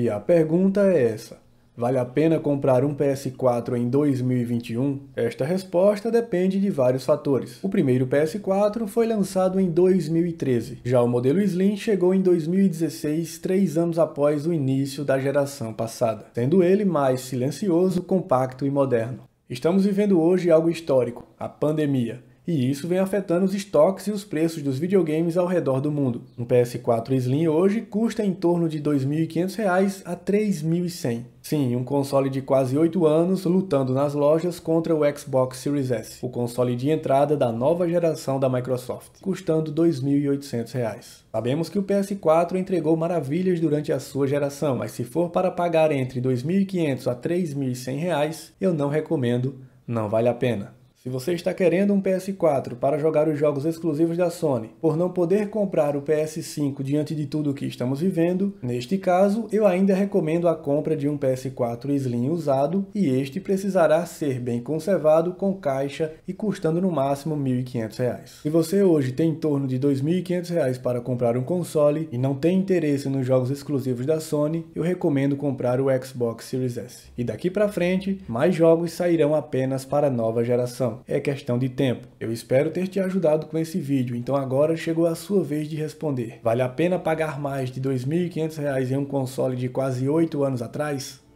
E a pergunta é essa: vale a pena comprar um PS4 em 2021? Esta resposta depende de vários fatores. O primeiro PS4 foi lançado em 2013, já o modelo Slim chegou em 2016, três anos após o início da geração passada, sendo ele mais silencioso, compacto e moderno. Estamos vivendo hoje algo histórico, a pandemia e isso vem afetando os estoques e os preços dos videogames ao redor do mundo. Um PS4 Slim hoje custa em torno de R$ 2.500 a R$ 3.100. Sim, um console de quase 8 anos lutando nas lojas contra o Xbox Series S, o console de entrada da nova geração da Microsoft, custando R$ 2.800. Sabemos que o PS4 entregou maravilhas durante a sua geração, mas se for para pagar entre R$ 2.500 a R$ 3.100, eu não recomendo, não vale a pena. Se você está querendo um PS4 para jogar os jogos exclusivos da Sony, por não poder comprar o PS5 diante de tudo o que estamos vivendo, neste caso, eu ainda recomendo a compra de um PS4 Slim usado e este precisará ser bem conservado com caixa e custando no máximo R$ 1.500. Se você hoje tem em torno de R$ 2.500 para comprar um console e não tem interesse nos jogos exclusivos da Sony, eu recomendo comprar o Xbox Series S. E daqui para frente, mais jogos sairão apenas para a nova geração. Então, é questão de tempo. Eu espero ter te ajudado com esse vídeo, então agora chegou a sua vez de responder. Vale a pena pagar mais de R$ 2.500 em um console de quase 8 anos atrás?